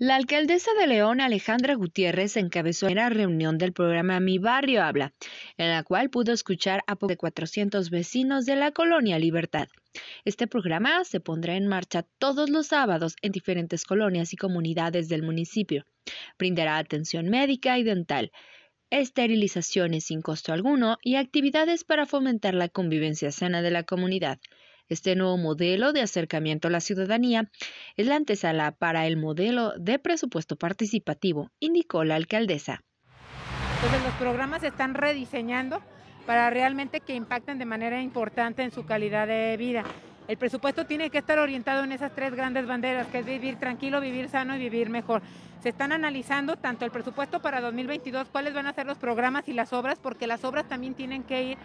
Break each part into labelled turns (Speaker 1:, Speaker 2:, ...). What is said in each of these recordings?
Speaker 1: La alcaldesa de León, Alejandra Gutiérrez, encabezó la reunión del programa Mi Barrio Habla, en la cual pudo escuchar a poco de 400 vecinos de la colonia Libertad. Este programa se pondrá en marcha todos los sábados en diferentes colonias y comunidades del municipio. Brindará atención médica y dental, esterilizaciones sin costo alguno y actividades para fomentar la convivencia sana de la comunidad. Este nuevo modelo de acercamiento a la ciudadanía es la antesala para el modelo de presupuesto participativo, indicó la alcaldesa.
Speaker 2: Entonces pues, los programas se están rediseñando para realmente que impacten de manera importante en su calidad de vida. El presupuesto tiene que estar orientado en esas tres grandes banderas, que es vivir tranquilo, vivir sano y vivir mejor. Se están analizando tanto el presupuesto para 2022, cuáles van a ser los programas y las obras, porque las obras también tienen que ir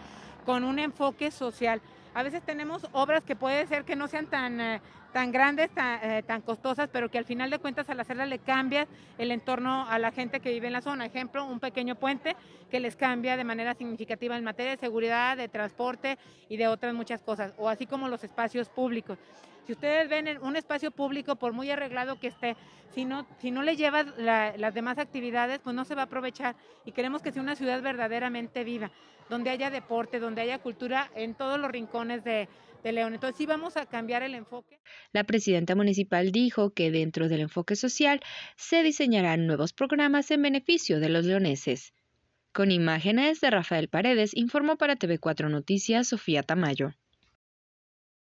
Speaker 2: con un enfoque social. A veces tenemos obras que puede ser que no sean tan eh, tan grandes, eh, tan, costosas, pero que al final de cuentas al hacerlas le cambia el entorno a la gente que vive en la zona. Ejemplo, un pequeño puente que les cambia de manera significativa en materia de seguridad, de transporte y de otras muchas cosas, o así como los espacios públicos. Si ustedes ven un espacio público, por muy arreglado que esté, si no, si no le llevas las demás actividades, pues no se va a aprovechar. Y queremos que sea una ciudad verdaderamente viva, donde haya deporte, donde haya cultura en todos los rincones de, de León. Entonces sí vamos a cambiar el enfoque.
Speaker 1: La presidenta municipal dijo que dentro del enfoque social se diseñarán nuevos programas en beneficio de los leoneses. Con imágenes de Rafael Paredes, informó para TV4 Noticias Sofía Tamayo.